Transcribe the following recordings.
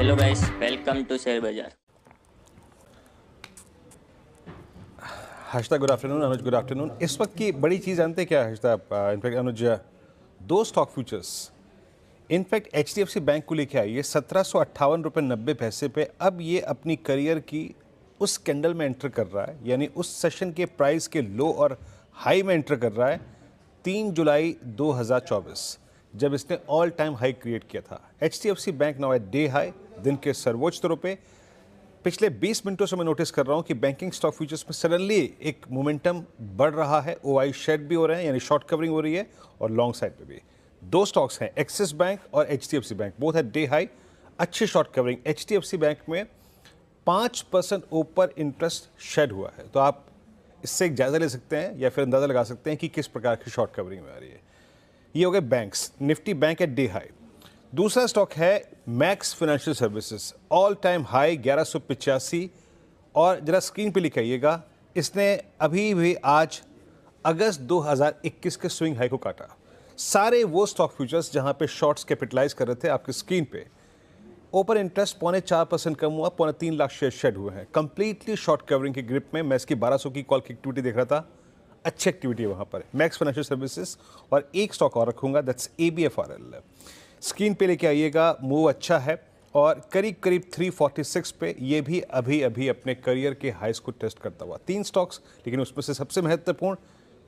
hello guys welcome to share बाजार Harshata good afternoon Anuj good afternoon इस वक्त की बड़ी चीज़ जानते क्या हर्षता इनफैक्ट अनुज दो stock futures in fact H D F C bank को लेके आई ये सत्रह सौ अट्ठावन रुपये नब्बे पैसे पे अब ये अपनी करियर की उस कैंडल में एंटर कर रहा है यानी उस सेशन के प्राइस के लो और हाई में एंटर कर रहा है तीन जुलाई दो हजार चौबीस जब इसने ऑल टाइम हाई क्रिएट किया था H D F C bank now at day high दिन के सर्वोच्च स्तरों पे पिछले 20 मिनटों से मैं नोटिस कर रहा हूँ कि बैंकिंग स्टॉक फ्यूचर्स में सडनली एक मोमेंटम बढ़ रहा है ओ आई शेड भी हो रहे हैं यानी शॉर्ट कवरिंग हो रही है और लॉन्ग साइड पे भी दो स्टॉक्स हैं एक्सिस बैंक और H D F C bank both है डे हाई अच्छी short covering H D F C bank में पाँच परसेंट ऊपर इंटरेस्ट शेड हुआ है तो आप इससे एक जायज़ा ले सकते हैं या फिर अंदाज़ा लगा सकते हैं कि किस प्रकार की शॉर्ट कवरिंग में आ रही है ये हो गए बैंक्स निफ्टी बैंक है डे हाई दूसरा स्टॉक है Max Financial Services all time high ग्यारह और ज़रा स्क्रीन पे लिखाइएगा इसने अभी भी आज अगस्त 2021 के स्विंग हाई को काटा सारे वो स्टॉक फ्यूचर्स जहां पे शॉर्ट्स कैपिटलाइज कर रहे थे आपकी स्क्रीन पे ओपन इंटरेस्ट पौने चार परसेंट कम हुआ पौने तीन लाख शेयर शेड हुए हैं कंप्लीटली शॉर्ट कवरिंग के ग्रिप में मैं इसकी 1200 की कॉल की एक्टिविटी देख रहा था अच्छी एक्टिविटी है वहाँ पर मैक्स फाइनेंशियल सर्विसेज और एक स्टॉक और रखूंगा that's A B F R L screen पे लेके आइएगा मूव अच्छा है और करीब करीब 346 पे ये भी अभी अभी अपने करियर के हाइस को टेस्ट करता हुआ तीन स्टॉक्स लेकिन उसमें से सबसे महत्वपूर्ण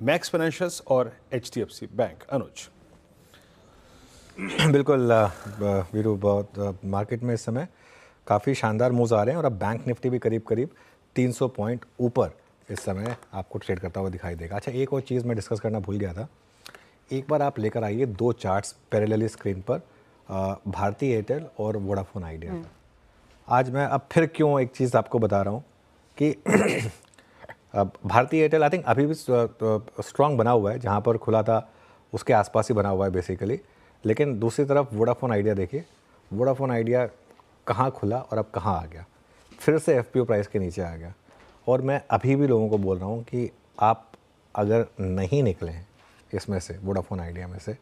मैक्स फाइनेंशियस और एच बैंक अनुज बिल्कुल वीरू बहुत मार्केट में इस समय काफ़ी शानदार मूव्स आ रहे हैं और अब बैंक निफ्टी भी करीब करीब 300 पॉइंट ऊपर इस समय आपको ट्रेड करता हुआ दिखाई देगा अच्छा एक और चीज़ मैं डिस्कस करना भूल गया था एक बार आप लेकर आइए दो चार्ट्स पैरेलली स्क्रीन पर भारतीय एयरटेल और वोडाफोन आइडिया का आज मैं अब फिर क्यों एक चीज़ आपको बता रहा हूँ कि भारतीय एयरटेल आई थिंक अभी भी स्ट्रांग तो, बना हुआ है जहाँ पर खुला था उसके आसपास ही बना हुआ है बेसिकली लेकिन दूसरी तरफ वोडाफोन आइडिया देखिए वोडाफोन आइडिया कहाँ खुला और अब कहाँ आ गया फिर से एफ प्राइस के नीचे आ गया और मैं अभी भी लोगों को बोल रहा हूँ कि आप अगर नहीं निकले हैं इसमें से वोडाफोन आइडिया में से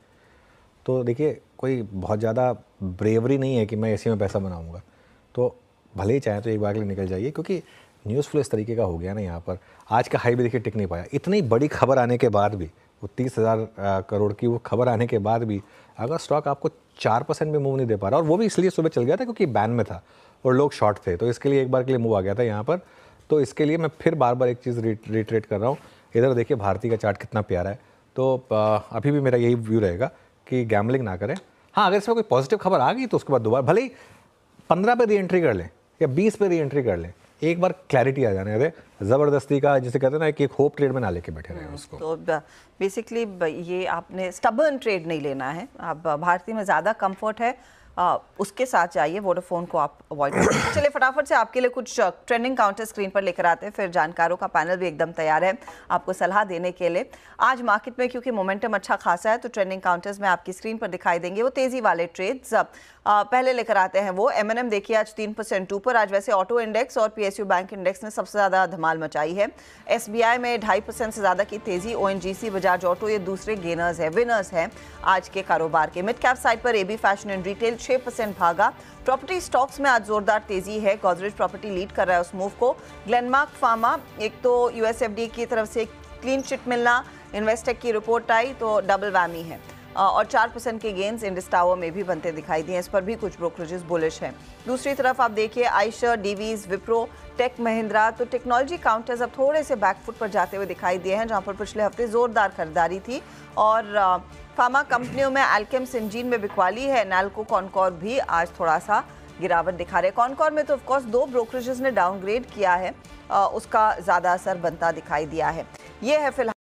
तो देखिए कोई बहुत ज़्यादा ब्रेवरी नहीं है कि मैं इसी में पैसा बनाऊँगा तो भले ही चाहें तो एक बार के लिए निकल जाइए क्योंकि न्यूज़ फ्लो इस तरीके का हो गया ना यहाँ पर आज का हाई भी देखिए टिक नहीं पाया इतनी बड़ी खबर आने के बाद भी वो तीस हज़ार करोड़ की वो खबर आने के बाद भी अगर स्टॉक आपको चार परसेंट भी मूव नहीं दे पा रहा और वो भी इसलिए सुबह चल गया था क्योंकि बैन में था और लोग शॉर्ट थे तो इसके लिए एक बार के लिए मूव आ गया था यहाँ पर तो इसके लिए मैं फिर बार बार एक चीज़ रिट्रेट कर रहा हूँ इधर देखिए भारती का चार्ट कितना प्यारा है तो अभी भी मेरा यही व्यू रहेगा कि गैमलिंग ना करें हाँ अगर इसमें कोई पॉजिटिव खबर आ गई तो उसके बाद दोबारा भले ही पंद्रह पे री एंट्री कर लें या बीस पे री एंट्री कर लें एक बार क्लैरिटी आ जाने अरे ज़बरदस्ती का जिसे कहते हैं ना एक होप ट्रेड में ना लेके बैठे रहे हम्म, उसको तो बेसिकली ये आपने स्टबर्न ट्रेड नहीं लेना है आप भारतीय में ज़्यादा कम्फर्ट है आ, उसके साथ जाइए वोडाफोन को आप अवॉइड करें चलिए फटाफट से आपके लिए कुछ ट्रेंडिंग काउंटर स्क्रीन पर लेकर आते हैं फिर जानकारों का पैनल भी एकदम तैयार है आपको सलाह देने के लिए आज मार्केट में क्योंकि मोमेंटम अच्छा खासा है तो ट्रेंडिंग काउंटर्स में आपकी स्क्रीन पर दिखाई देंगे वो तेज़ी वाले ट्रेड्स uh, पहले लेकर आते हैं वो एम देखिए आज तीन परसेंट ऊपर आज वैसे ऑटो इंडेक्स और पी बैंक इंडेक्स ने सबसे ज़्यादा धमाल मचाई है एस में ढाई से ज़्यादा की तेज़ी ओ बजाज ऑटो ये दूसरे गेनर्स है विनर्स हैं आज के कारोबार के मिड कैप साइड पर A B fashion and retail 6 percent भागा प्रॉपर्टी स्टॉक्स में आज जोरदार तेजी है गोदरेज प्रॉपर्टी लीड कर रहा है उस मूव को ग्लेनमार्क फार्मा एक तो यूएसएफडी की तरफ से क्लीन चिट मिलना इन्वेस्टेक की रिपोर्ट आई तो डबल वैमी है और चार परसेंट के गेंस इंडिस टावर में भी बनते दिखाई दिए इस पर भी कुछ ब्रोकरेजेस बुलिश हैं दूसरी तरफ आप देखिए आयशर डीवीज विप्रो टेक महिंद्रा तो टेक्नोलॉजी काउंटर्स अब थोड़े से बैकफुट पर जाते हुए दिखाई दिए हैं जहां पर पिछले हफ्ते ज़ोरदार खरीदारी थी और फार्मा कंपनियों में एल्केम सिंजीन में बिकवाली है नैल्को कॉनकॉर भी आज थोड़ा सा गिरावट दिखा रहे कॉनकॉर में तो ऑफकोर्स दो ब्रोकरेजेस ने डाउनग्रेड किया है उसका ज़्यादा असर बनता दिखाई दिया है ये है फिलहाल